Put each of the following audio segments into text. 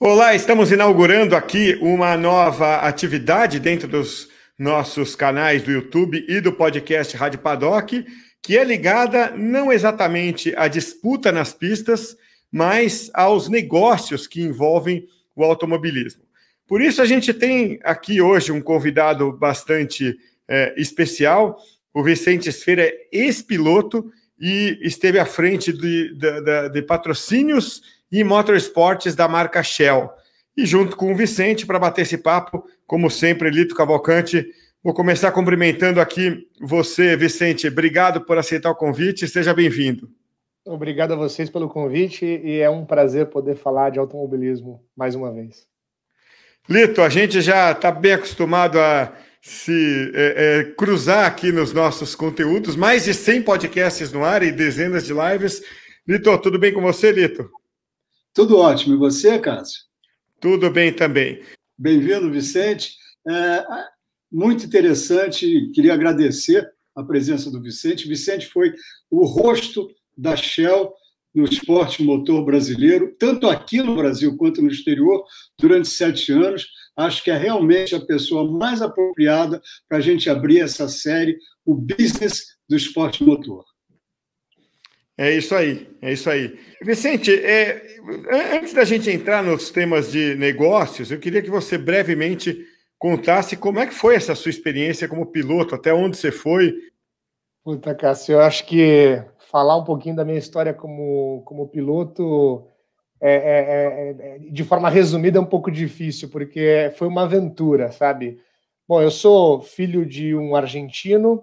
Olá, estamos inaugurando aqui uma nova atividade dentro dos nossos canais do YouTube e do podcast Rádio Paddock, que é ligada não exatamente à disputa nas pistas, mas aos negócios que envolvem o automobilismo. Por isso, a gente tem aqui hoje um convidado bastante é, especial. O Vicente Esfera é ex-piloto e esteve à frente de, de, de, de patrocínios e motorsports da marca Shell. E junto com o Vicente, para bater esse papo, como sempre, Lito Cavalcante, vou começar cumprimentando aqui você, Vicente. Obrigado por aceitar o convite, seja bem-vindo. Obrigado a vocês pelo convite e é um prazer poder falar de automobilismo mais uma vez. Lito, a gente já está bem acostumado a se é, é, cruzar aqui nos nossos conteúdos, mais de 100 podcasts no ar e dezenas de lives. Lito, tudo bem com você, Lito? Tudo ótimo. E você, Cássio? Tudo bem também. Bem-vindo, Vicente. É, muito interessante, queria agradecer a presença do Vicente. Vicente foi o rosto da Shell no esporte motor brasileiro, tanto aqui no Brasil quanto no exterior, durante sete anos. Acho que é realmente a pessoa mais apropriada para a gente abrir essa série, o business do esporte motor. É isso aí, é isso aí. Vicente, é, antes da gente entrar nos temas de negócios, eu queria que você brevemente contasse como é que foi essa sua experiência como piloto, até onde você foi. Puta, Cássio, eu acho que falar um pouquinho da minha história como, como piloto, é, é, é, é de forma resumida, é um pouco difícil, porque foi uma aventura, sabe? Bom, eu sou filho de um argentino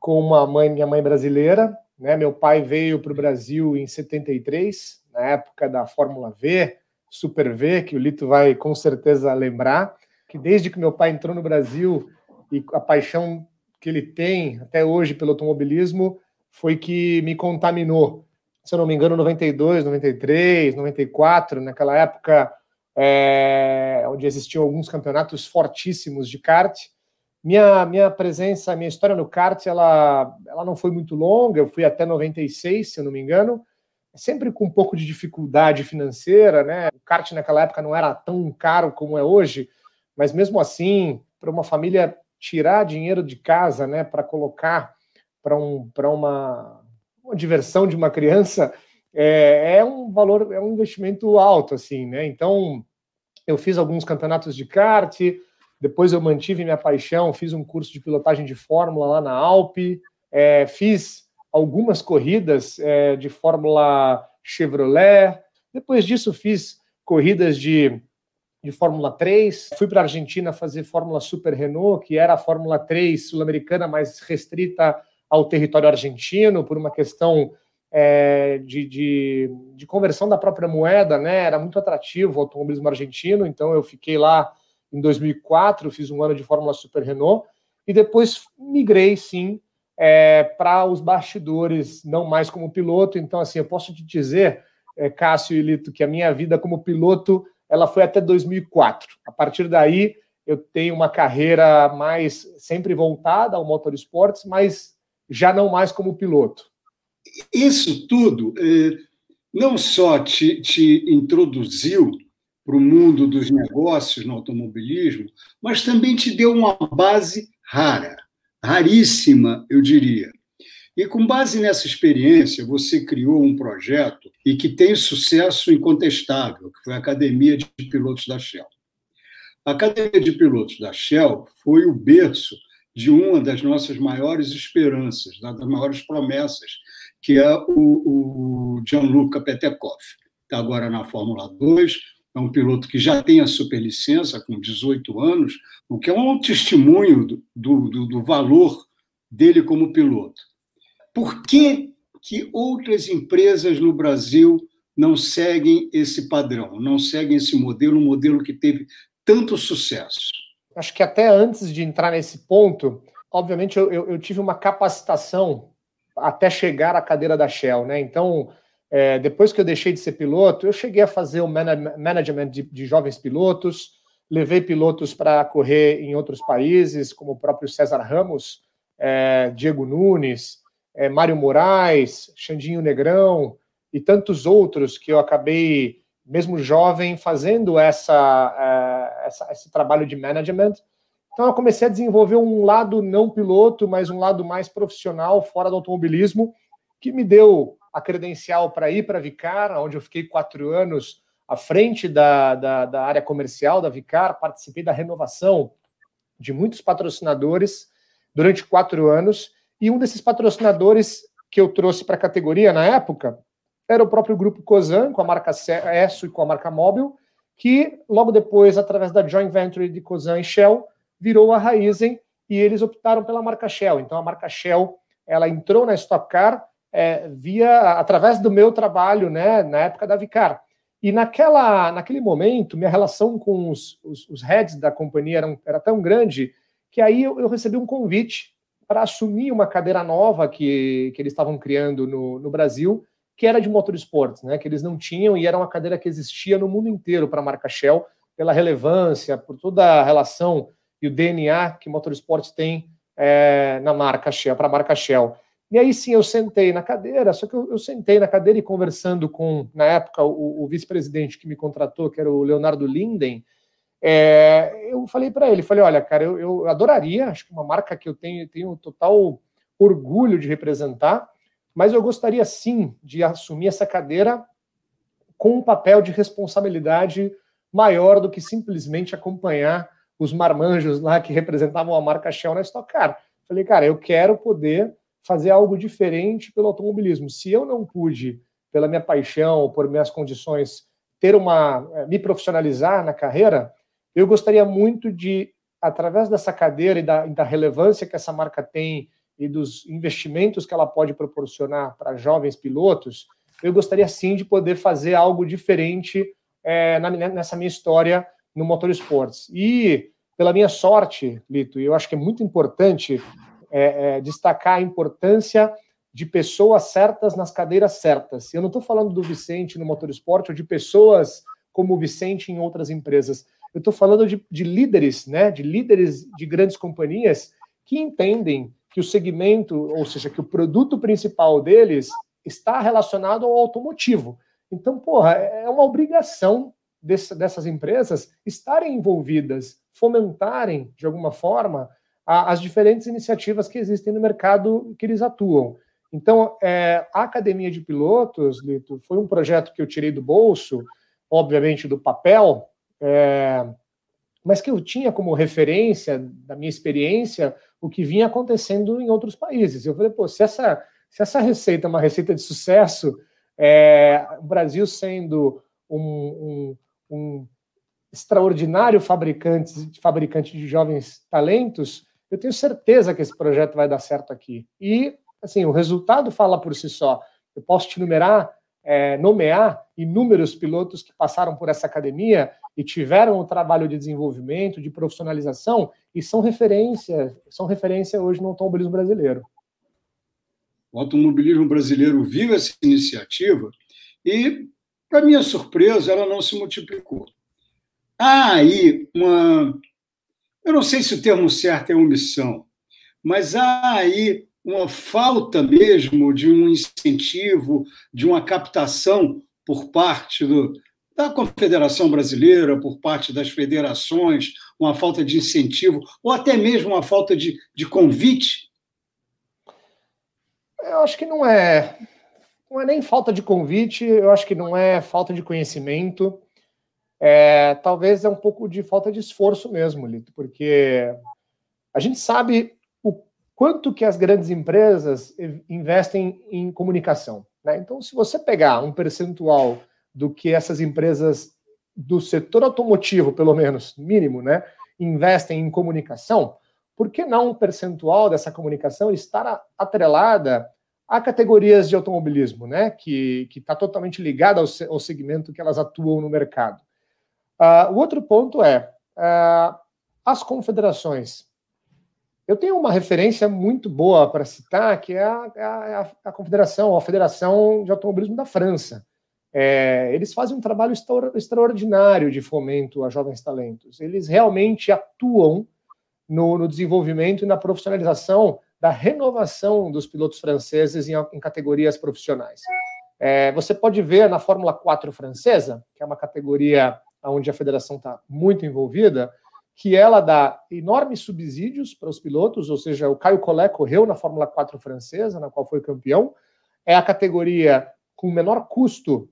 com uma mãe, minha mãe é brasileira, né? Meu pai veio para o Brasil em 73, na época da Fórmula V, Super V, que o Lito vai com certeza lembrar, que desde que meu pai entrou no Brasil e a paixão que ele tem até hoje pelo automobilismo foi que me contaminou. Se eu não me engano, 92, 93, 94, naquela época é, onde existiam alguns campeonatos fortíssimos de kart. Minha, minha presença, minha história no kart, ela, ela não foi muito longa, eu fui até 96, se eu não me engano, sempre com um pouco de dificuldade financeira, né? O kart naquela época não era tão caro como é hoje, mas mesmo assim, para uma família tirar dinheiro de casa, né, para colocar para um, uma, uma diversão de uma criança, é, é, um valor, é um investimento alto, assim, né? Então, eu fiz alguns campeonatos de kart, depois eu mantive minha paixão, fiz um curso de pilotagem de Fórmula lá na Alpe, é, fiz algumas corridas é, de Fórmula Chevrolet. Depois disso, fiz corridas de, de Fórmula 3. Fui para a Argentina fazer Fórmula Super Renault, que era a Fórmula 3 sul-americana, mais restrita ao território argentino, por uma questão é, de, de, de, conversão da própria moeda, né? Era muito atrativo o automobilismo argentino, então eu fiquei lá em 2004, fiz um ano de Fórmula Super Renault, e depois migrei, sim, é, para os bastidores, não mais como piloto. Então, assim, eu posso te dizer, é, Cássio e Lito, que a minha vida como piloto, ela foi até 2004. A partir daí, eu tenho uma carreira mais sempre voltada ao motorsports, mas já não mais como piloto. Isso tudo eh, não só te, te introduziu para o mundo dos negócios no automobilismo, mas também te deu uma base rara, raríssima, eu diria. E com base nessa experiência, você criou um projeto e que tem sucesso incontestável, que foi a Academia de Pilotos da Shell. A Academia de Pilotos da Shell foi o berço de uma das nossas maiores esperanças, das maiores promessas, que é o, o Gianluca Petekoff, está agora na Fórmula 2, é um piloto que já tem a superlicença com 18 anos, o que é um testemunho do, do, do valor dele como piloto. Por que, que outras empresas no Brasil não seguem esse padrão, não seguem esse modelo, um modelo que teve tanto sucesso? Acho que até antes de entrar nesse ponto, obviamente eu, eu tive uma capacitação até chegar à cadeira da Shell, né? Então, é, depois que eu deixei de ser piloto, eu cheguei a fazer o management de, de jovens pilotos, levei pilotos para correr em outros países, como o próprio César Ramos, é, Diego Nunes, é, Mário Moraes, Xandinho Negrão e tantos outros que eu acabei, mesmo jovem, fazendo essa, é, essa, esse trabalho de management. Então, eu comecei a desenvolver um lado não piloto, mas um lado mais profissional fora do automobilismo, que me deu a credencial para ir para a Vicar, onde eu fiquei quatro anos à frente da, da, da, área comercial da Vicar, participei da renovação de muitos patrocinadores durante quatro anos, e um desses patrocinadores que eu trouxe para a categoria na época era o próprio grupo Cosan, com a marca ESSO e com a marca Móvel, que logo depois, através da joint venture de Cosan e Shell, virou a Raizen, e eles optaram pela marca Shell. Então a marca Shell ela entrou na Stock Car, é, via através do meu trabalho, né, na época da Vicar. E naquela, naquele momento, minha relação com os, os, os heads da companhia era, era, tão grande que aí eu, eu recebi um convite para assumir uma cadeira nova que, que eles estavam criando no, no Brasil, que era de motorsports, né, que eles não tinham e era uma cadeira que existia no mundo inteiro para a marca Shell, pela relevância, por toda a relação e o DNA que motorsports tem é, na marca Shell, para a marca Shell. E aí sim eu sentei na cadeira, só que eu, eu sentei na cadeira e conversando com, na época, o, o vice-presidente que me contratou, que era o Leonardo Linden, é, eu falei para ele, falei, olha, cara, eu, eu, adoraria, acho que uma marca que eu tenho, tenho total orgulho de representar, mas eu gostaria sim de assumir essa cadeira com um papel de responsabilidade maior do que simplesmente acompanhar os marmanjos lá que representavam a marca Shell na Stock Car. Falei, cara, eu quero poder fazer algo diferente pelo automobilismo. Se eu não pude, pela minha paixão, por minhas condições, ter uma eh, me profissionalizar na carreira, eu gostaria muito de, através dessa cadeira e da, e da relevância que essa marca tem e dos investimentos que ela pode proporcionar para jovens pilotos, eu gostaria sim de poder fazer algo diferente é, na, nessa minha história no motor esportes. E pela minha sorte, Lito, e eu acho que é muito importante é, é, destacar a importância de pessoas certas nas cadeiras certas. Eu não estou falando do Vicente no motorsport ou de pessoas como o Vicente em outras empresas. Eu estou falando de, de, líderes, né? De líderes de grandes companhias que entendem que o segmento, ou seja, que o produto principal deles está relacionado ao automotivo. Então, porra, é, é uma obrigação desse, dessas empresas estarem envolvidas, fomentarem de alguma forma a, as diferentes iniciativas que existem no mercado que eles atuam. Então, é, a Academia de Pilotos, Lito, foi um projeto que eu tirei do bolso, obviamente do papel, é, mas que eu tinha como referência da minha experiência o que vinha acontecendo em outros países. Eu falei, pô, se essa, se essa receita é uma receita de sucesso, é, o Brasil sendo um, um, um extraordinário fabricante, fabricante de jovens talentos, eu tenho certeza que esse projeto vai dar certo aqui. E, assim, o resultado fala por si só. Eu posso te numerar, é, nomear inúmeros pilotos que passaram por essa academia e tiveram o um trabalho de desenvolvimento, de profissionalização, e são referência, são referência hoje no automobilismo brasileiro. O automobilismo brasileiro viu essa iniciativa e, para minha surpresa, ela não se multiplicou. Há tá aí uma eu não sei se o termo certo é omissão, mas há aí uma falta mesmo de um incentivo, de uma captação por parte do, da Confederação Brasileira, por parte das federações, uma falta de incentivo, ou até mesmo uma falta de, de convite? Eu acho que não é. Não é nem falta de convite, eu acho que não é falta de conhecimento é, talvez é um pouco de falta de esforço mesmo, Lito, porque a gente sabe o quanto que as grandes empresas investem em comunicação. Né? Então, se você pegar um percentual do que essas empresas do setor automotivo, pelo menos mínimo, né, investem em comunicação, por que não um percentual dessa comunicação estar atrelada a categorias de automobilismo, né, que está totalmente ligada ao, ao segmento que elas atuam no mercado? Uh, o outro ponto é uh, as confederações. Eu tenho uma referência muito boa para citar, que é a, é é a, a, confederação, a Federação de Automobilismo da França. É, eles fazem um trabalho extraordinário de fomento a jovens talentos. Eles realmente atuam no, no desenvolvimento e na profissionalização da renovação dos pilotos franceses em, em categorias profissionais. É, você pode ver na Fórmula 4 francesa, que é uma categoria onde a federação está muito envolvida, que ela dá enormes subsídios para os pilotos, ou seja, o Caio Collet correu na Fórmula 4 francesa, na qual foi campeão, é a categoria com menor custo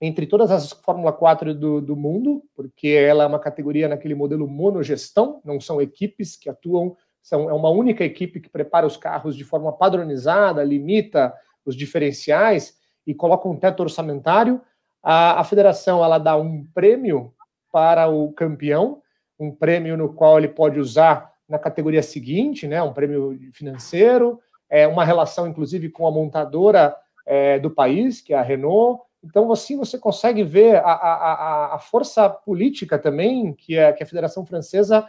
entre todas as Fórmula 4 do, do mundo, porque ela é uma categoria naquele modelo monogestão, não são equipes que atuam, são, é uma única equipe que prepara os carros de forma padronizada, limita os diferenciais e coloca um teto orçamentário. A, a federação ela dá um prêmio para o campeão, um prêmio no qual ele pode usar na categoria seguinte, né, um prêmio financeiro, é, uma relação inclusive com a montadora é, do país, que é a Renault. Então, assim, você consegue ver a, a, a força política também que, a é, que a Federação Francesa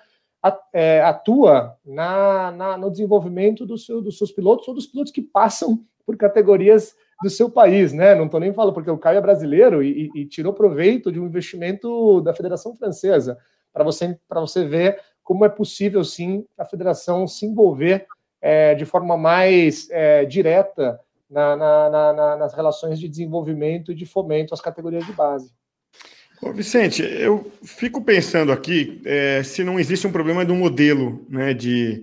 é, atua na, na no desenvolvimento do seu, dos seus pilotos ou dos pilotos que passam por categorias do seu país, né? Não estou nem falando, porque o Caio é brasileiro e, e, tirou proveito de um investimento da Federação Francesa, para você, você ver como é possível, sim, a federação se envolver é, de forma mais é, direta na, na, na, nas relações de desenvolvimento e de fomento às categorias de base. Ô, Vicente, eu fico pensando aqui é, se não existe um problema do modelo né, de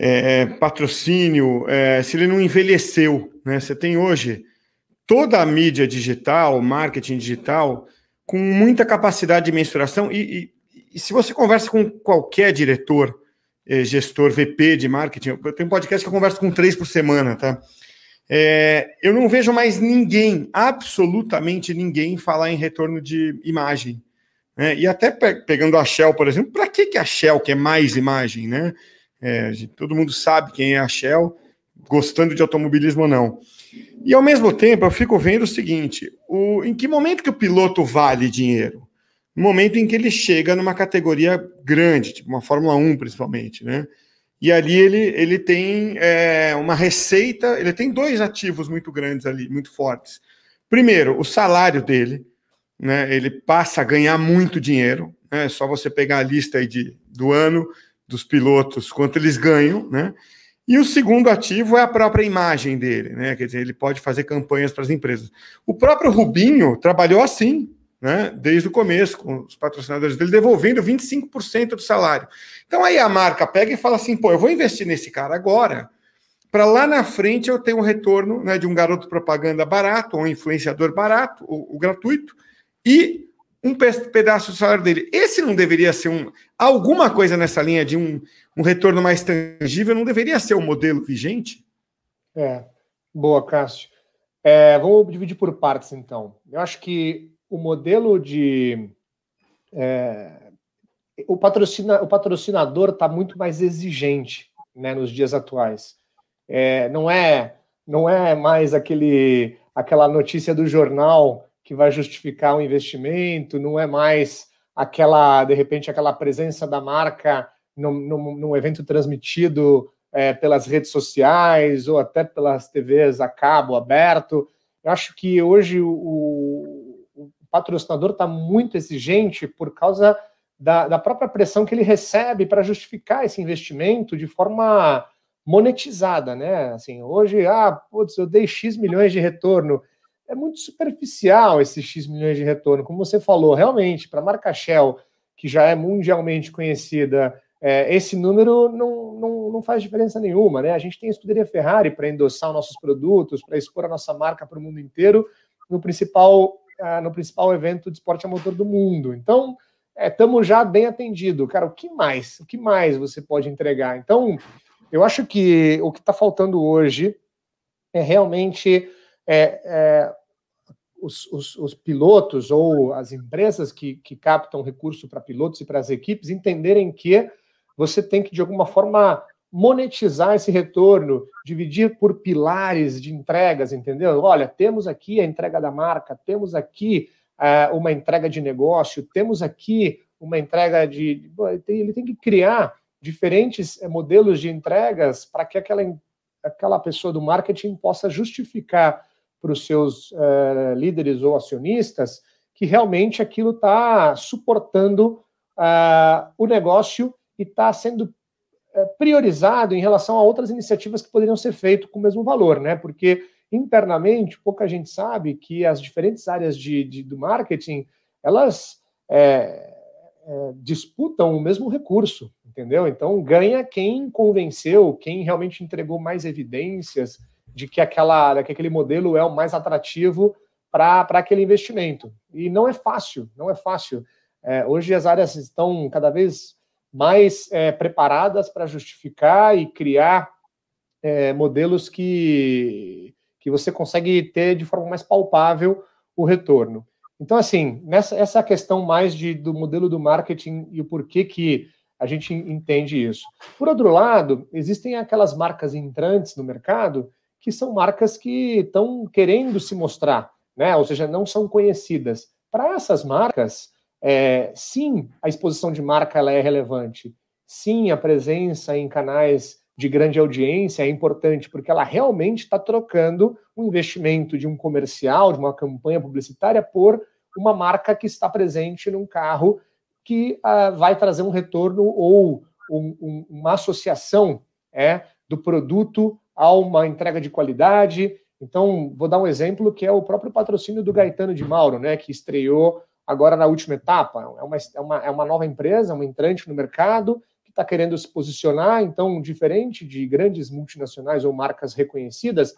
é, é, patrocínio, é, se ele não envelheceu. Né? Você tem hoje toda a mídia digital, marketing digital, com muita capacidade de mensuração. E, e, e se você conversa com qualquer diretor, é, gestor, VP de marketing, eu tenho um podcast que eu converso com três por semana, tá? É, eu não vejo mais ninguém, absolutamente ninguém, falar em retorno de imagem. Né? E até pe pegando a Shell, por exemplo, para que, que a Shell quer é mais imagem, né? É, todo mundo sabe quem é a Shell, gostando de automobilismo ou não. E ao mesmo tempo, eu fico vendo o seguinte: o, em que momento que o piloto vale dinheiro? No momento em que ele chega numa categoria grande, tipo uma Fórmula 1 principalmente, né? E ali ele, ele tem é, uma receita, ele tem dois ativos muito grandes ali, muito fortes. Primeiro, o salário dele, né? Ele passa a ganhar muito dinheiro, né? É só você pegar a lista aí de, do ano, dos pilotos, quanto eles ganham, né? E o segundo ativo é a própria imagem dele, né? Quer dizer, ele pode fazer campanhas para as empresas. O próprio Rubinho trabalhou assim, né? Desde o começo, com os patrocinadores dele devolvendo 25% do salário. Então aí a marca pega e fala assim: pô, eu vou investir nesse cara agora, para lá na frente eu ter um retorno né, de um garoto propaganda barato, ou um influenciador barato, o gratuito, e um pedaço do salário dele. Esse não deveria ser um. Alguma coisa nessa linha de um, um retorno mais tangível não deveria ser o um modelo vigente? É. Boa, Cássio. É, vou dividir por partes, então. Eu acho que o modelo de. É, o, patrocina, o patrocinador está muito mais exigente né, nos dias atuais. É, não é não é mais aquele aquela notícia do jornal que vai justificar o um investimento, não é mais aquela, de repente, aquela presença da marca num, num, num evento transmitido é, pelas redes sociais ou até pelas TVs a cabo aberto. Eu acho que hoje o, o patrocinador está muito exigente por causa da, da, própria pressão que ele recebe para justificar esse investimento de forma monetizada, né? Assim, hoje, ah, putz, eu dei X milhões de retorno é muito superficial esse X milhões de retorno. Como você falou, realmente, para a marca Shell, que já é mundialmente conhecida, é, esse número não, não, não faz diferença nenhuma. Né? A gente tem a escuderia Ferrari para endossar os nossos produtos, para expor a nossa marca para o mundo inteiro no principal, ah, no principal evento de esporte a motor do mundo. Então, estamos é, já bem atendido. Cara, o que mais? O que mais você pode entregar? Então, eu acho que o que está faltando hoje é realmente é, é, os, os, os, pilotos ou as empresas que, que captam recurso para pilotos e para as equipes entenderem que você tem que, de alguma forma, monetizar esse retorno, dividir por pilares de entregas, entendeu? Olha, temos aqui a entrega da marca, temos aqui é, uma entrega de negócio, temos aqui uma entrega de. Ele tem que criar diferentes é, modelos de entregas para que aquela, aquela pessoa do marketing possa justificar para os seus uh, líderes ou acionistas que realmente aquilo está suportando uh, o negócio e está sendo eh, priorizado em relação a outras iniciativas que poderiam ser feitas com o mesmo valor, né? Porque internamente pouca gente sabe que as diferentes áreas de, de do marketing elas é, é, disputam o mesmo recurso, entendeu? Então ganha quem convenceu, quem realmente entregou mais evidências de que aquela área, que aquele modelo é o mais atrativo para aquele investimento. E não é fácil, não é fácil. É, hoje as áreas estão cada vez mais é, preparadas para justificar e criar é, modelos que, que você consegue ter de forma mais palpável o retorno. Então, assim, nessa essa é questão mais de, do modelo do marketing e o porquê que a gente entende isso. Por outro lado, existem aquelas marcas entrantes no mercado que são marcas que estão querendo se mostrar, né? ou seja, não são conhecidas. Para essas marcas, é, sim, a exposição de marca ela é relevante. Sim, a presença em canais de grande audiência é importante, porque ela realmente está trocando o investimento de um comercial, de uma campanha publicitária, por uma marca que está presente num carro que ah, vai trazer um retorno ou um, um, uma associação é, do produto a uma entrega de qualidade. Então, vou dar um exemplo que é o próprio patrocínio do Gaetano de Mauro, né, que estreou agora na última etapa. É uma, é uma, é uma nova empresa, uma entrante no mercado, que está querendo se posicionar. Então, diferente de grandes multinacionais ou marcas reconhecidas,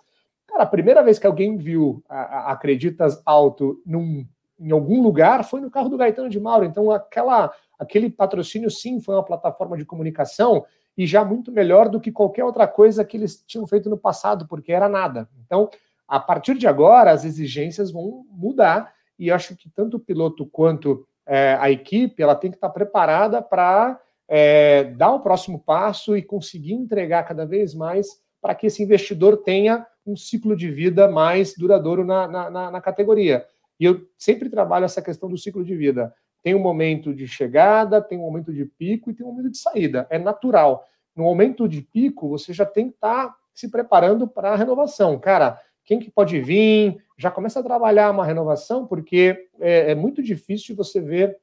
cara, a primeira vez que alguém viu a, a Acreditas Alto num em algum lugar foi no carro do Gaetano de Mauro. Então, aquela, aquele patrocínio, sim, foi uma plataforma de comunicação e já muito melhor do que qualquer outra coisa que eles tinham feito no passado, porque era nada. Então, a partir de agora, as exigências vão mudar e acho que tanto o piloto quanto é, a equipe ela tem que estar preparada para é, dar o próximo passo e conseguir entregar cada vez mais para que esse investidor tenha um ciclo de vida mais duradouro na, na, na, na categoria. E eu sempre trabalho essa questão do ciclo de vida. Tem um momento de chegada, tem um momento de pico e tem um momento de saída. É natural. No momento de pico, você já tem que estar tá se preparando para a renovação. Cara, quem que pode vir? Já começa a trabalhar uma renovação, porque é, é muito difícil você ver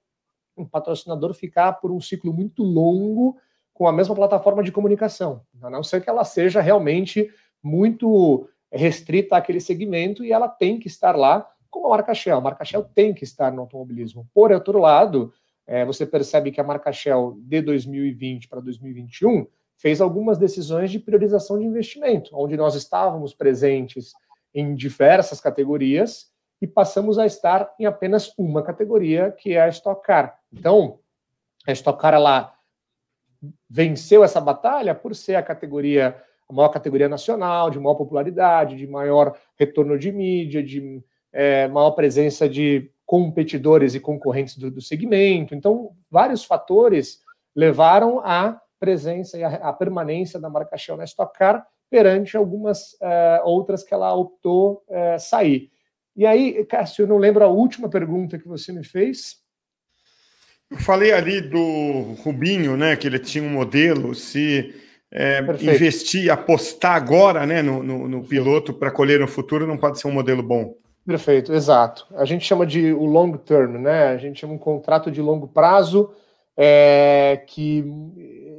um patrocinador ficar por um ciclo muito longo com a mesma plataforma de comunicação, a não ser que ela seja realmente muito restrita àquele segmento e ela tem que estar lá como a marca Shell. A marca Shell tem que estar no automobilismo. Por outro lado, é, você percebe que a marca Shell de 2020 para 2021 fez algumas decisões de priorização de investimento, onde nós estávamos presentes em diversas categorias e passamos a estar em apenas uma categoria, que é a Stock Car. Então, a Stock Car ela venceu essa batalha por ser a categoria a maior categoria nacional, de maior popularidade, de maior retorno de mídia, de é, maior presença de competidores e concorrentes do, do segmento. Então, vários fatores levaram à presença e à, permanência da marca Shell na Stock Car perante algumas uh, outras que ela optou uh, sair. E aí, Cássio, eu não lembro a última pergunta que você me fez. Eu falei ali do Rubinho, né? Que ele tinha um modelo, se é, investir, apostar agora né, no, no, no piloto para colher no futuro não pode ser um modelo bom. Perfeito, exato. A gente chama de o long term, né? A gente chama um contrato de longo prazo, é, que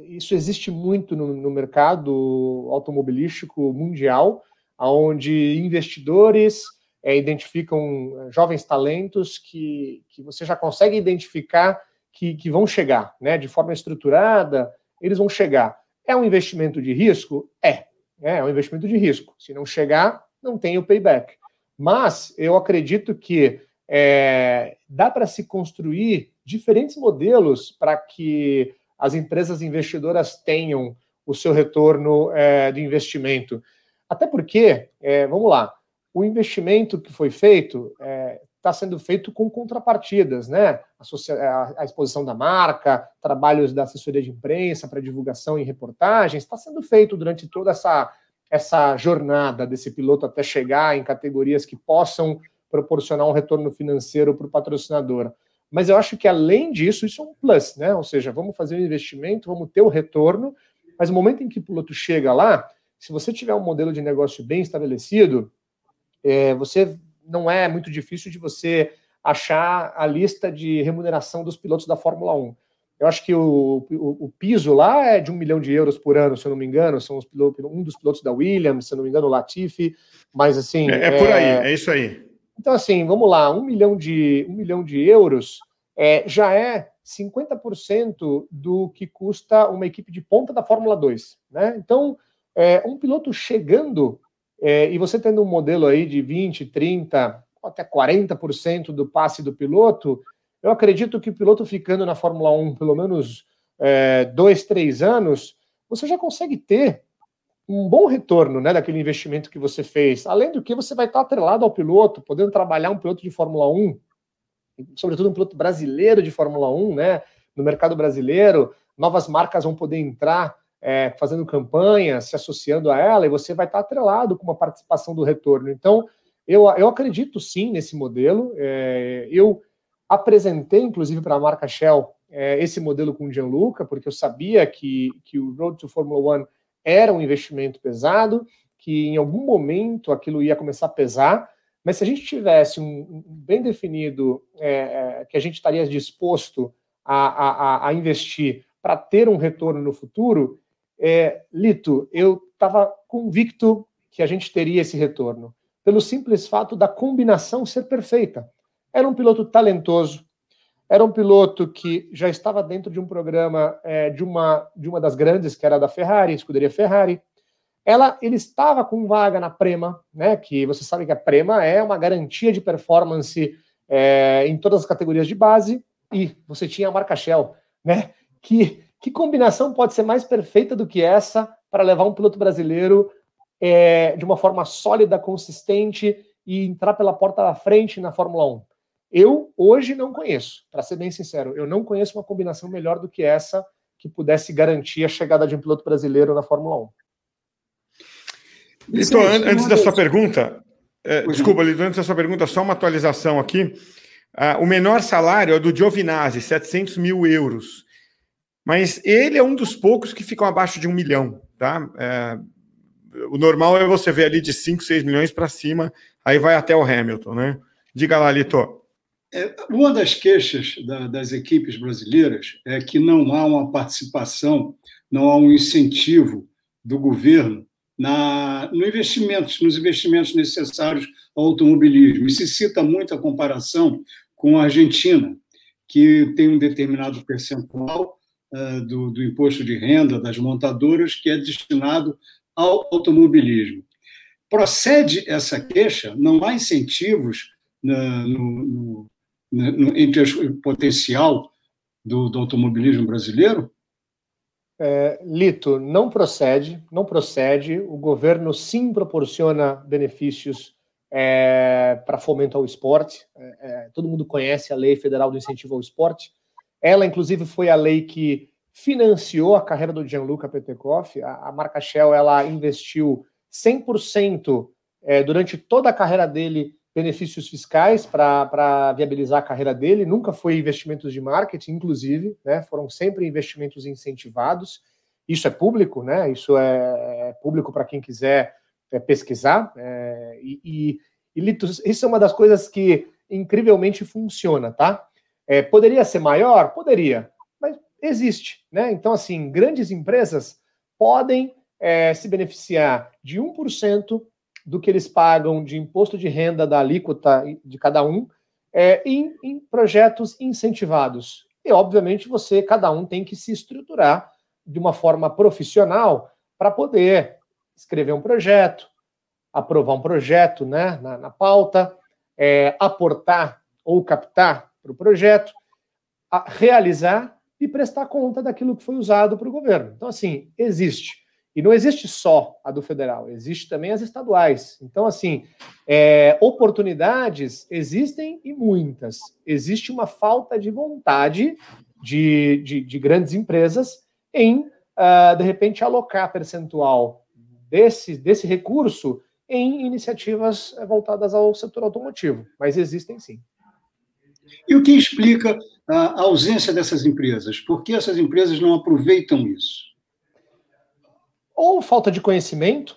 isso existe muito no, no mercado automobilístico mundial, onde investidores é, identificam é, jovens talentos que, que você já consegue identificar que, que vão chegar, né? De forma estruturada, eles vão chegar. É um investimento de risco? É. É, é um investimento de risco. Se não chegar, não tem o payback. Mas eu acredito que é, dá para se construir diferentes modelos para que as empresas investidoras tenham o seu retorno é, do investimento. Até porque, é, vamos lá, o investimento que foi feito está é, sendo feito com contrapartidas, né? A, a exposição da marca, trabalhos da assessoria de imprensa para divulgação e reportagens, está sendo feito durante toda essa essa jornada desse piloto até chegar em categorias que possam proporcionar um retorno financeiro para o patrocinador. Mas eu acho que além disso, isso é um plus, né? Ou seja, vamos fazer um investimento, vamos ter o retorno, mas no momento em que o piloto chega lá, se você tiver um modelo de negócio bem estabelecido, é, você não é muito difícil de você achar a lista de remuneração dos pilotos da Fórmula 1. Eu acho que o, o, o, piso lá é de um milhão de euros por ano, se eu não me engano. São pilotos, um dos pilotos da Williams, se eu não me engano, o Latifi. Mas assim. É, é, por aí, é, é isso aí. Então, assim, vamos lá, um milhão de, um milhão de euros é, já é 50% do que custa uma equipe de ponta da Fórmula 2. Né? Então, é, um piloto chegando é, e você tendo um modelo aí de 20, 30, até 40% do passe do piloto eu acredito que o piloto ficando na Fórmula 1 pelo menos é, dois, três anos, você já consegue ter um bom retorno né, daquele investimento que você fez. Além do que, você vai estar atrelado ao piloto, podendo trabalhar um piloto de Fórmula 1, sobretudo um piloto brasileiro de Fórmula 1, né, no mercado brasileiro. Novas marcas vão poder entrar é, fazendo campanha, se associando a ela, e você vai estar atrelado com uma participação do retorno. Então, eu, eu acredito sim nesse modelo. É, eu apresentei, inclusive, para a marca Shell é, esse modelo com o Gianluca, porque eu sabia que, que o Road to Formula One era um investimento pesado, que em algum momento aquilo ia começar a pesar, mas se a gente tivesse um, um bem definido é, é que a gente estaria disposto a, a, a investir para ter um retorno no futuro, é, Lito, eu estava convicto que a gente teria esse retorno, pelo simples fato da combinação ser perfeita. Era um piloto talentoso, era um piloto que já estava dentro de um programa é, de, uma, de uma das grandes, que era da Ferrari, escuderia Ferrari. Ela, ele estava com vaga na Prema, né, que você sabe que a Prema é uma garantia de performance é, em todas as categorias de base, e você tinha a marca Shell, né, que, que combinação pode ser mais perfeita do que essa para levar um piloto brasileiro é, de uma forma sólida, consistente e entrar pela porta da frente na Fórmula 1? Eu hoje não conheço, para ser bem sincero, eu não conheço uma combinação melhor do que essa que pudesse garantir a chegada de um piloto brasileiro na Fórmula 1. Litor, então, antes da sua pergunta, é, desculpa, Litor, antes da sua pergunta, só uma atualização aqui. Ah, o menor salário é do Giovinazzi, 700 mil euros. Mas ele é um dos poucos que ficam abaixo de um milhão, tá? É, o normal é você ver ali de 5, 6 milhões para cima, aí vai até o Hamilton, né? Diga lá, Litor. É, uma das queixas das equipes brasileiras é que não há uma participação, não há um incentivo do governo na, no investimentos, nos investimentos necessários ao automobilismo. E se cita muito a comparação com a Argentina, que tem um determinado percentual uh, do, do imposto de renda das montadoras que é destinado ao automobilismo. Procede essa queixa? Não há incentivos na, né, no, no né, no entre o potencial do, do automobilismo brasileiro? É, Lito, não procede, não procede. O governo sim proporciona benefícios é, para fomento ao esporte. É, é, todo mundo conhece a Lei Federal do Incentivo ao Esporte. Ela, inclusive, foi a lei que financiou a carreira do Gianluca Petekoff. A, a marca Shell ela investiu 100% é, durante toda a carreira dele benefícios fiscais para viabilizar a carreira dele, nunca foi investimentos de marketing, inclusive, né? foram sempre investimentos incentivados. Isso é público, né? isso é, é público para quem quiser é, pesquisar. É, e, e, e, isso é uma das coisas que incrivelmente funciona, tá? É, poderia ser maior? Poderia, mas existe. Né? Então, assim, grandes empresas podem é, se beneficiar de 1% do que eles pagam de imposto de renda da alíquota de cada um é, em, em projetos incentivados. E, obviamente, você, cada um tem que se estruturar de uma forma profissional para poder escrever um projeto, aprovar um projeto né, na, na pauta, é, aportar ou captar para o projeto, realizar e prestar conta daquilo que foi usado para o governo. Então, assim, existe. E não existe só a do federal, existe também as estaduais. Então, assim, é, oportunidades existem e muitas. Existe uma falta de vontade de, de, de grandes empresas em, uh, de repente, alocar percentual desse, desse recurso em iniciativas eh, voltadas ao setor automotivo. Mas existem sim. E o que explica a ausência dessas empresas? Por que essas empresas não aproveitam isso? ou falta de conhecimento,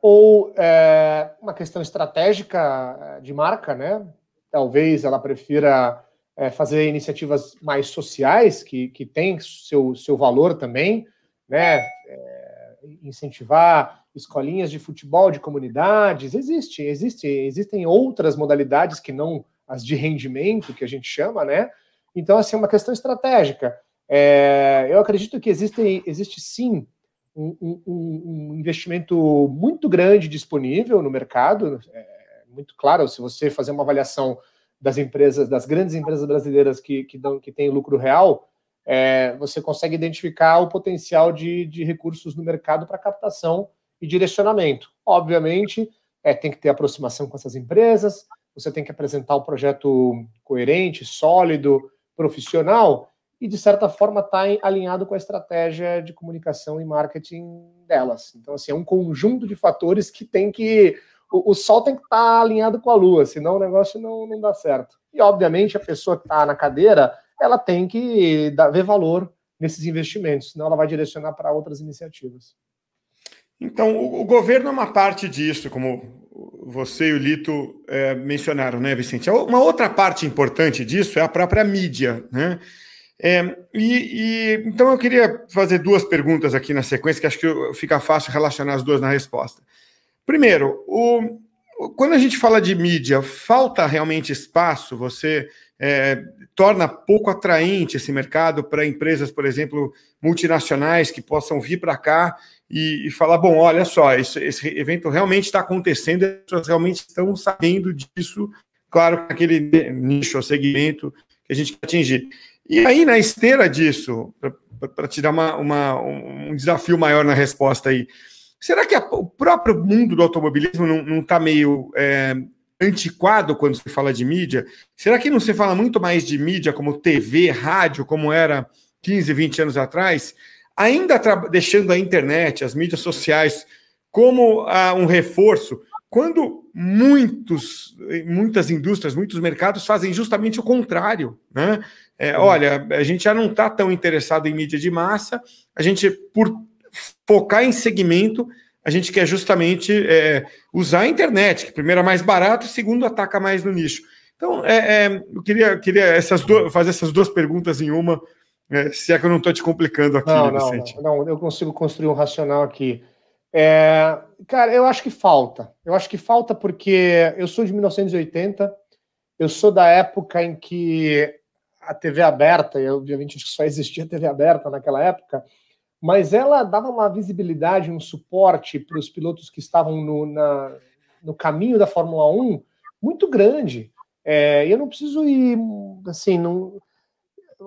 ou é, uma questão estratégica é, de marca, né? Talvez ela prefira é, fazer iniciativas mais sociais, que, que tem seu, seu valor também, né? É, incentivar escolinhas de futebol de comunidades, existe, existe, existem outras modalidades que não as de rendimento, que a gente chama, né? Então, assim, é uma questão estratégica. É, eu acredito que existem, existe sim um, um, investimento muito grande disponível no mercado. É muito claro, se você fazer uma avaliação das empresas, das grandes empresas brasileiras que, que, dão, que têm lucro real, é, você consegue identificar o potencial de, de recursos no mercado para captação e direcionamento. Obviamente, é, tem que ter aproximação com essas empresas, você tem que apresentar um projeto coerente, sólido, profissional, e, de certa forma, está alinhado com a estratégia de comunicação e marketing delas. Então, assim, é um conjunto de fatores que tem que. O, o sol tem que estar tá alinhado com a lua, senão o negócio não, não dá certo. E, obviamente, a pessoa que está na cadeira, ela tem que dar, ver valor nesses investimentos, senão ela vai direcionar para outras iniciativas. Então, o, o, governo é uma parte disso, como você e o Lito é, mencionaram, né, Vicente? É uma outra parte importante disso é a própria mídia, né? É, e, e, então eu queria fazer duas perguntas aqui na sequência, que acho que fica fácil relacionar as duas na resposta. Primeiro, o, quando a gente fala de mídia, falta realmente espaço? Você é, torna pouco atraente esse mercado para empresas, por exemplo, multinacionais que possam vir para cá e, e, falar: bom, olha só, esse, esse evento realmente está acontecendo, as pessoas realmente estão sabendo disso. Claro, aquele nicho, segmento que a gente quer atingir. E aí, na esteira disso, para te dar uma, uma, um desafio maior na resposta aí, será que a, o próprio mundo do automobilismo não está meio é, antiquado quando se fala de mídia? Será que não se fala muito mais de mídia como TV, rádio, como era 15, 20 anos atrás? Ainda deixando a internet, as mídias sociais, como ah, um reforço, quando muitos, muitas indústrias, muitos mercados fazem justamente o contrário, né? É, uhum. olha, a gente já não está tão interessado em mídia de massa, a gente, por focar em segmento, a gente quer justamente é, usar a internet, que primeiro é mais barato, segundo ataca mais no nicho. Então, é, é, eu queria, queria essas duas, fazer essas duas perguntas em uma, é, se é que eu não estou te complicando aqui, não, Vicente. Não, não, eu consigo construir um racional aqui. É, cara, eu acho que falta. Eu acho que falta porque eu sou de 1980, eu sou da época em que a TV aberta, e obviamente só existia TV aberta naquela época, mas ela dava uma visibilidade, um suporte para os pilotos que estavam no, na, no caminho da Fórmula 1 muito grande. É, eu não preciso ir assim, não.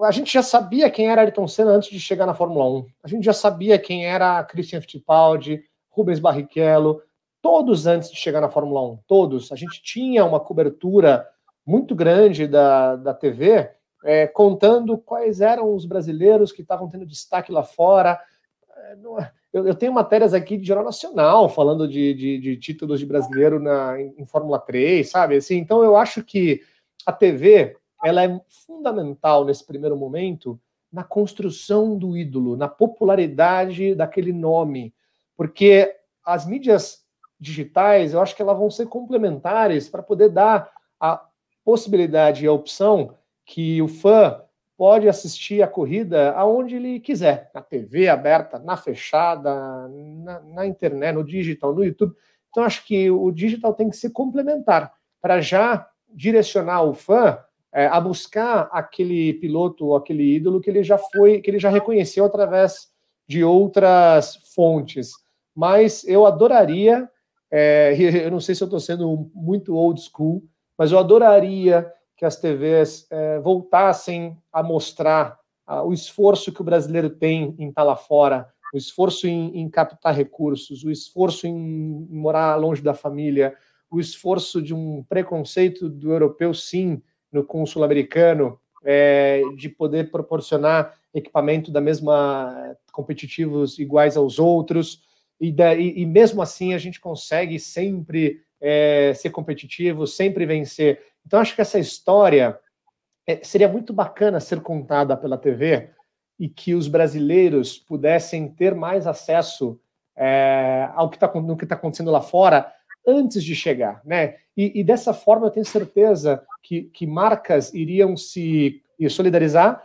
A gente já sabia quem era Ayrton Senna antes de chegar na Fórmula 1. A gente já sabia quem era Christian Fittipaldi, Rubens Barrichello, todos antes de chegar na Fórmula 1, todos. A gente tinha uma cobertura muito grande da, da TV, é, contando quais eram os brasileiros que estavam tendo destaque lá fora. É, é, eu, eu, tenho matérias aqui de Jornal Nacional falando de, de, de títulos de brasileiro na, em, Fórmula 3, sabe? Assim, então eu acho que a TV ela é fundamental nesse primeiro momento na construção do ídolo, na popularidade daquele nome porque as mídias digitais, eu acho que elas vão ser complementares para poder dar a possibilidade e a opção que o fã pode assistir a corrida aonde ele quiser, na TV aberta, na fechada, na, na internet, no digital, no YouTube. Então, acho que o digital tem que ser complementar para já direcionar o fã é, a buscar aquele piloto, ou aquele ídolo que ele já foi, que ele já reconheceu através de outras fontes mas eu adoraria, é, eu não sei se eu estou sendo muito old school, mas eu adoraria que as TVs é, voltassem a mostrar a, o esforço que o brasileiro tem em estar tá lá fora, o esforço em, em captar recursos, o esforço em, em morar longe da família, o esforço de um preconceito do europeu, sim, no consul americano, é, de poder proporcionar equipamento da mesma é, competitivos iguais aos outros, e, e mesmo assim a gente consegue sempre é, ser competitivo, sempre vencer. Então, acho que essa história é, seria muito bacana ser contada pela TV e que os brasileiros pudessem ter mais acesso é, ao que está tá acontecendo lá fora antes de chegar, né? E, e dessa forma eu tenho certeza que, que marcas iriam se solidarizar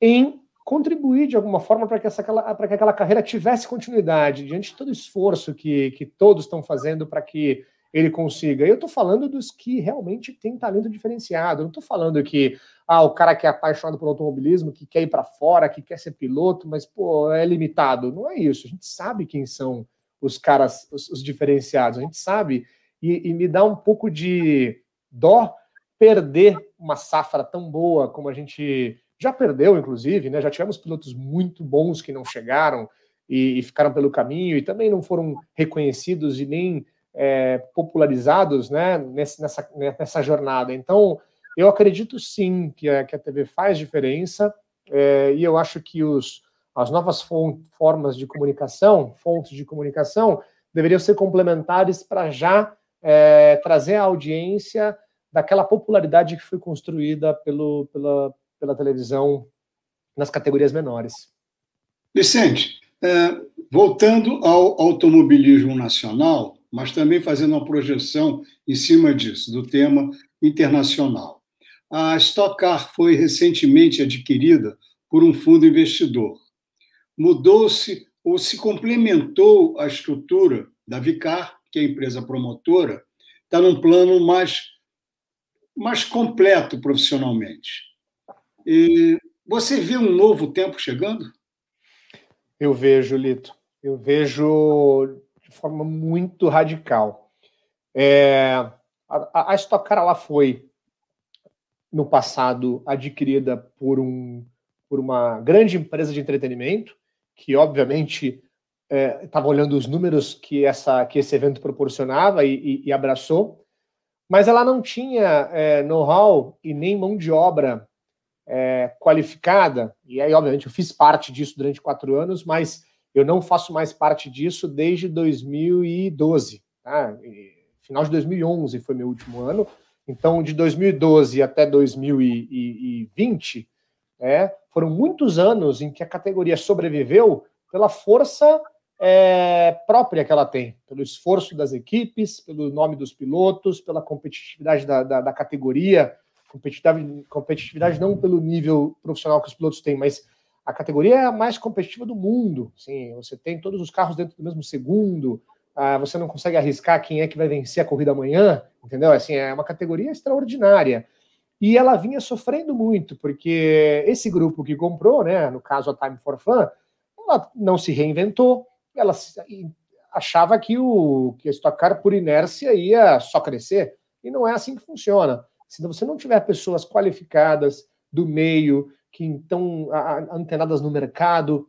em contribuir de alguma forma para que, essa, para que aquela carreira tivesse continuidade, diante de todo o esforço que, que todos estão fazendo para que ele consiga. Eu estou falando dos que realmente têm talento diferenciado. não estou falando que ah, o cara que é apaixonado por automobilismo, que quer ir para fora, que quer ser piloto, mas pô, é limitado. Não é isso. A gente sabe quem são os caras, os, os diferenciados. A gente sabe e, e, me dá um pouco de dó perder uma safra tão boa como a gente já perdeu, inclusive, né? Já tivemos pilotos muito bons que não chegaram e, e ficaram pelo caminho e também não foram reconhecidos e nem é, popularizados, né? Nesse, nessa, nessa jornada. Então, eu acredito sim que a, que a TV faz diferença é, e eu acho que os, as novas formas de comunicação, fontes de comunicação, deveriam ser complementares para já é, trazer a audiência daquela popularidade que foi construída pelo, pela, pela televisão nas categorias menores. Vicente, é, voltando ao automobilismo nacional, mas também fazendo uma projeção em cima disso, do tema internacional. A Stock Car foi recentemente adquirida por um fundo investidor. Mudou-se ou se complementou a estrutura da Vicar, que é a empresa promotora, está num plano mais, mais completo profissionalmente. E você vê um novo tempo chegando? Eu vejo, Lito. Eu vejo de forma muito radical. É, a, a Stock Car ela foi, no passado, adquirida por, um, por uma grande empresa de entretenimento, que obviamente estava é, olhando os números que, essa, que esse evento proporcionava e, e, e abraçou, mas ela não tinha é, know-how e nem mão de obra é, qualificada, e aí, obviamente, eu fiz parte disso durante quatro anos, mas eu não faço mais parte disso desde 2012. Tá? Final de 2011 foi meu último ano. Então, de 2012 até 2020, é, né, foram muitos anos em que a categoria sobreviveu pela força é, própria que ela tem, pelo esforço das equipes, pelo nome dos pilotos, pela competitividade da, da, da categoria, competitividade, competitividade não pelo nível profissional que os pilotos têm, mas a categoria é a mais competitiva do mundo. Sim, você tem todos os carros dentro do mesmo segundo, ah, você não consegue arriscar quem é que vai vencer a corrida amanhã, entendeu? Assim, é uma categoria extraordinária. E ela vinha sofrendo muito, porque esse grupo que comprou, né, no caso a Time for Fun, ela não se reinventou, ela achava que, o, que a Stock Car, por inércia, ia só crescer, e não é assim que funciona. Se você não tiver pessoas qualificadas do meio, que estão antenadas no mercado,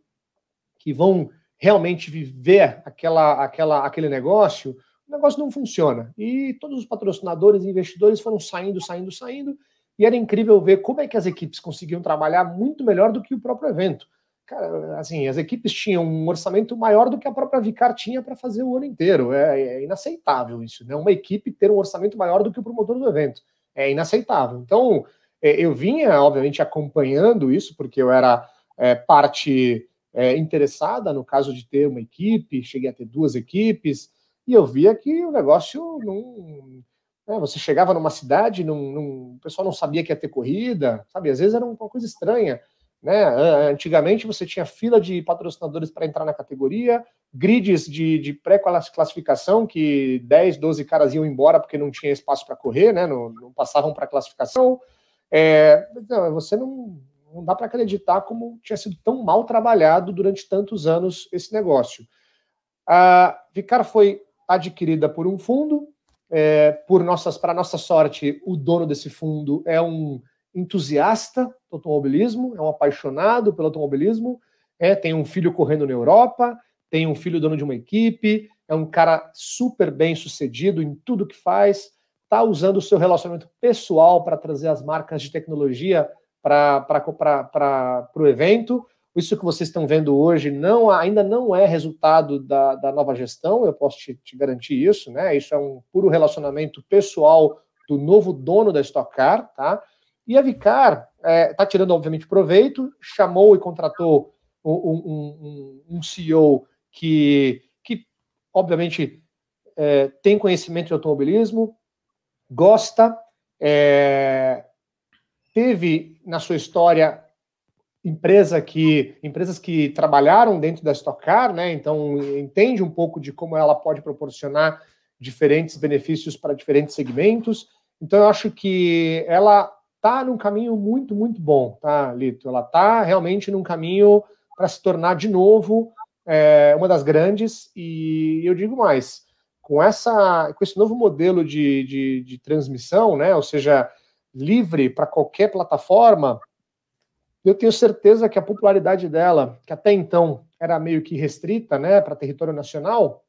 que vão realmente viver aquela, aquela, aquele negócio, o negócio não funciona. E todos os patrocinadores e investidores foram saindo, saindo, saindo, e era incrível ver como é que as equipes conseguiam trabalhar muito melhor do que o próprio evento. Cara, assim, as equipes tinham um orçamento maior do que a própria Vicar tinha para fazer o ano inteiro. É, é, inaceitável isso, né? Uma equipe ter um orçamento maior do que o promotor do evento é inaceitável. Então, é, eu vinha, obviamente, acompanhando isso, porque eu era é, parte é, interessada no caso de ter uma equipe, cheguei a ter duas equipes, e eu via que o negócio não. Né, você chegava numa cidade, não, não, o pessoal não sabia que ia ter corrida, sabe? Às vezes era uma coisa estranha. Né? Antigamente você tinha fila de patrocinadores para entrar na categoria, grids de, de pré-classificação, que 10, 12 caras iam embora porque não tinha espaço para correr, né? não, não passavam para classificação. É, não, você não, não dá para acreditar como tinha sido tão mal trabalhado durante tantos anos esse negócio. A Vicar foi adquirida por um fundo, é, por nossas para nossa sorte, o dono desse fundo é um entusiasta do automobilismo, é um apaixonado pelo automobilismo, é, tem um filho correndo na Europa, tem um filho dono de uma equipe, é um cara super bem sucedido em tudo que faz, está usando o seu relacionamento pessoal para trazer as marcas de tecnologia para o evento. Isso que vocês estão vendo hoje não ainda não é resultado da, da nova gestão, eu posso te, te garantir isso, né? Isso é um puro relacionamento pessoal do novo dono da Stock Car, tá? E a Vicar está é, tá tirando, obviamente, proveito, chamou e contratou um, um, um, um CEO que, que obviamente, é, tem conhecimento de automobilismo, gosta, é, teve na sua história empresa que empresas que trabalharam dentro da Stock Car, né? Então entende um pouco de como ela pode proporcionar diferentes benefícios para diferentes segmentos. Então eu acho que ela está num caminho muito, muito bom, tá, Lito? Ela está realmente num caminho para se tornar de novo é, uma das grandes, e eu digo mais, com, essa, com esse novo modelo de, de, de transmissão, né, ou seja, livre para qualquer plataforma, eu tenho certeza que a popularidade dela, que até então era meio que restrita né, para território nacional,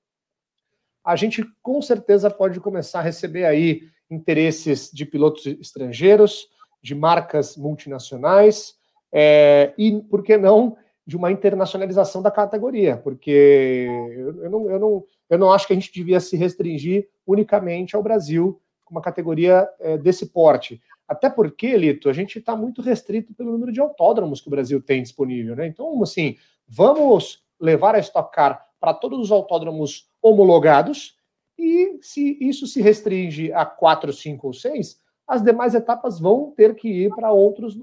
a gente com certeza pode começar a receber aí interesses de pilotos estrangeiros, de marcas multinacionais é, e, por que não, de uma internacionalização da categoria, porque eu, eu, não, eu, não, eu não acho que a gente devia se restringir unicamente ao Brasil uma categoria é, desse porte. Até porque, Lito, a gente está muito restrito pelo número de autódromos que o Brasil tem disponível, né? Então, assim, vamos levar a Stock Car para todos os autódromos homologados, e se isso se restringe a quatro, cinco ou seis, as demais etapas vão ter que ir para outras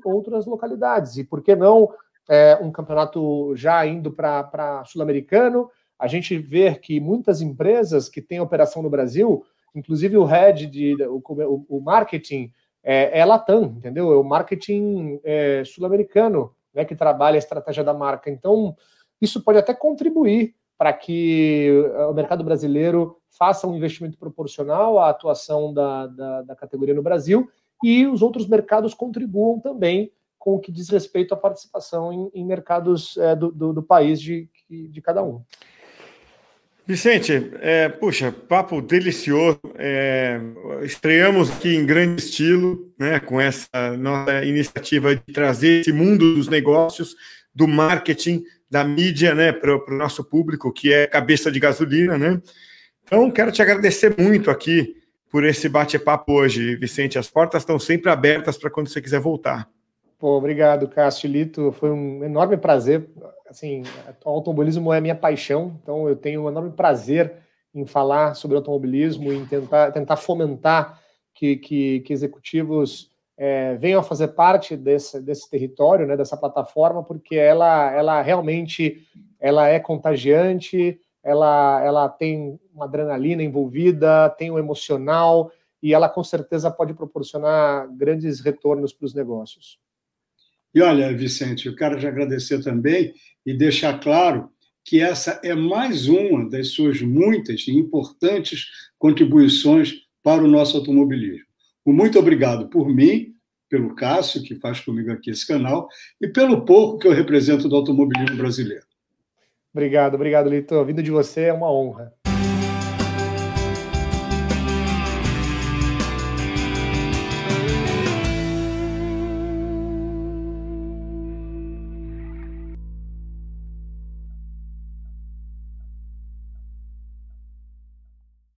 localidades. E por que não é, um campeonato já indo para sul-americano? A gente vê que muitas empresas que têm operação no Brasil, inclusive o head, de, o, o marketing, é, é Latam, entendeu? É o marketing é, sul-americano né, que trabalha a estratégia da marca. Então, isso pode até contribuir para que eh, o mercado brasileiro faça um investimento proporcional à atuação da, da, da, categoria no Brasil e os outros mercados contribuam também com o que diz respeito à participação em, em mercados é, do, do, do, país de, de cada um. Vicente, é, puxa, papo delicioso. É, estreamos aqui em grande estilo, né, com essa nossa iniciativa de trazer esse mundo dos negócios do marketing, da mídia, né, para o nosso público, que é cabeça de gasolina, né? Então, quero te agradecer muito aqui por esse bate-papo hoje, Vicente. As portas estão sempre abertas para quando você quiser voltar. Pô, obrigado, Cássio Lito. Foi um enorme prazer. Assim, o automobilismo é minha paixão, então eu tenho um enorme prazer em falar sobre automobilismo, e tentar, tentar fomentar que, que, que executivos é, venham a fazer parte desse, desse território, né, dessa plataforma, porque ela, ela realmente ela é contagiante, ela, ela tem uma adrenalina envolvida, tem o um emocional, e ela com certeza pode proporcionar grandes retornos para os negócios. E olha, Vicente, eu quero te agradecer também e deixar claro que essa é mais uma das suas muitas e importantes contribuições para o nosso automobilismo. Um muito obrigado por mim, pelo Cássio, que faz comigo aqui esse canal, e pelo pouco que eu represento do automobilismo brasileiro. Obrigado, obrigado, Litor. vida de você é uma honra.